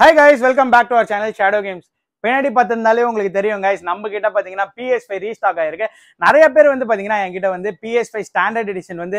hi guys welcome back to our channel shadow games பின்னாடி பார்த்துருந்தாலே உங்களுக்கு தெரியும் கைஸ் நம்ம கிட்ட பார்த்தீங்கன்னா பிஎஸ் ஃபைவ் ரீஸ்டாக் ஆயிருக்கு நிறைய பேர் வந்து பார்த்தீங்கன்னா என்கிட்ட வந்து பிஎஸ் ஃபைவ் ஸ்டாண்டர்ட் எடிஷன் வந்து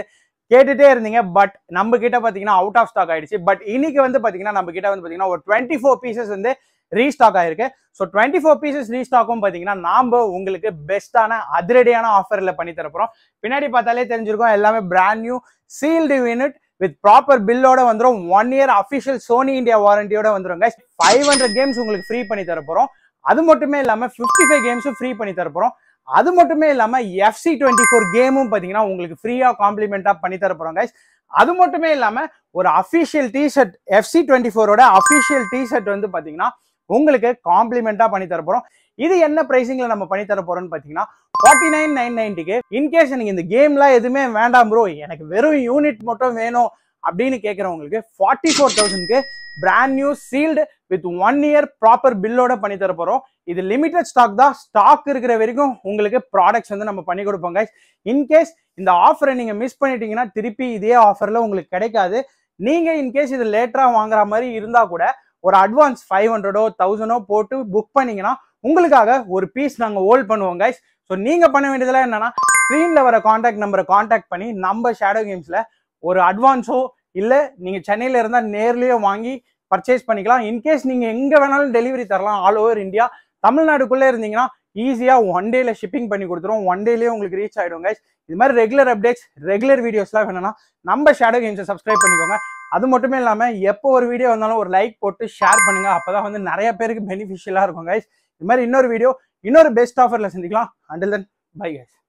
கேட்டுட்டே இருந்தீங்க பட் நம்ம கிட்ட பார்த்தீங்கன்னா அவுட் ஆஃப் ஸ்டாக் ஆயிடுச்சு பட் இன்னைக்கு வந்து பார்த்தீங்கன்னா நம்ம கிட்ட வந்து பார்த்தீங்கன்னா ஒரு டுவெண்ட்டி ஃபோர் பீசஸ் வந்து ரீஸ்டாக் ஆயிருக்கு ஸோ டுவெண்ட்டி ஃபோர் பீசஸ் ரீஸ்டாக்கும் பார்த்தீங்கன்னா நாம் உங்களுக்கு பெஸ்ட்டான அதிரடியான ஆஃபரில் பண்ணி தரப்போகிறோம் பின்னாடி பார்த்தாலே தெரிஞ்சிருக்கோம் எல்லாமே brand new sealed unit with proper பில்லோட வந்துடும் one year official Sony India வாரண்டியோட வந்துடும் கைஸ் ஃபைவ் ஹண்ட்ரட் கேம்ஸ் உங்களுக்கு ஃப்ரீ பண்ணி தரப்போகிறோம் அது மட்டுமே இல்லாமல் ஃபிஃப்டி ஃபைவ் கேம்ஸும் ஃப்ரீ பண்ணி தரப்போகிறோம் அது மட்டுமே இல்லாமல் எஃப்சி டுவெண்ட்டி ஃபோர் கேமும் பார்த்தீங்கன்னா உங்களுக்கு ஃப்ரீயாக காம்ப்ளிமெண்ட்டாக பண்ணி தர கைஸ் அது மட்டுமே இல்லாமல் ஒரு அஃபிஷியல் டிஷர்ட் எஃப்சி டுவெண்ட்டி ஃபோரோட அஃபிஷியல் டிஷர்ட் வந்து பார்த்தீங்கன்னா உங்களுக்கு காம்ப்ளிமெண்ட்டாக பண்ணி தர இது என்ன ப்ரைஸிங்கில் நம்ம பண்ணி தர போகிறோம்னு பார்த்தீங்கன்னா ஃபார்ட்டி நைன் நைன் நைன்ட்டிக்கு இன்கேஸ் எனக்கு இந்த கேம்லாம் எதுவுமே வேண்டாம் ப்ரோ எனக்கு வெறும் யூனிட் மட்டும் வேணும் அப்படின்னு கேட்குறவங்களுக்கு ஃபார்ட்டி ஃபோர் தௌசண்ட்க்கு brand new sealed with one year proper பில்லோட பண்ணி தர போகிறோம் இது லிமிடெட் ஸ்டாக் தான் ஸ்டாக் இருக்கிற வரைக்கும் உங்களுக்கு ப்ராடக்ட்ஸ் வந்து நம்ம பண்ணி கொடுப்போம் கைஸ் இன்கேஸ் இந்த ஆஃபரை நீங்கள் மிஸ் பண்ணிட்டீங்கன்னா திருப்பி இதே ஆஃபரில் உங்களுக்கு கிடைக்காது நீங்கள் இன்கேஸ் இது லேட்டராக வாங்குற மாதிரி இருந்தால் கூட ஒரு அட்வான்ஸ் ஃபைவ் ஹண்ட்ரடோ தௌசண்டோ போட்டு புக் பண்ணீங்கன்னா உங்களுக்காக ஒரு பீஸ் நாங்கள் ஹோல்ட் பண்ணுவோம் கைஸ் ஸோ நீங்கள் பண்ண வேண்டியதெல்லாம் என்னன்னா ஸ்க்ரீனில் வர காண்டாக்ட் நம்பரை காண்டாக்ட் பண்ணி நம்ம ஷேடோ கேம்ஸில் ஒரு அட்வான்ஸோ இல்லை நீங்கள் சென்னையில் இருந்தால் நேர்லேயோ வாங்கி பர்ச்சேஸ் பண்ணிக்கலாம் இன்கேஸ் நீங்கள் எங்கே வேணாலும் டெலிவரி தரலாம் ஆல் ஓவர் இந்தியா தமிழ்நாடுக்குள்ளே இருந்தீங்கன்னா ஈஸியாக ஒன் டேல ஷிப்பிங் பண்ணி கொடுத்துரும் ஒன் டேலேயே உங்களுக்கு ரீச் ஆகிடும் கைஸ் இது மாதிரி ரெகுலர் அப்டேட்ஸ் ரெகுலர் வீடியோஸ்லாம் வேணும்னா நம்ம ஷேடோ கேம்ஸை சப்ஸ்கிரைப் பண்ணிக்கோங்க அது மட்டுமே இல்லாமல் எப்போ ஒரு வீடியோ வந்தாலும் ஒரு லைக் போட்டு ஷேர் பண்ணுங்க அப்போதான் வந்து நிறைய பேருக்கு பெனிஃபிஷியலாக இருக்கும் கைஸ் இது மாதிரி இன்னொரு வீடியோ இன்னொரு பெஸ்ட் ஆஃபரில் சந்திக்கலாம் அண்டில் தென் பை கைஸ்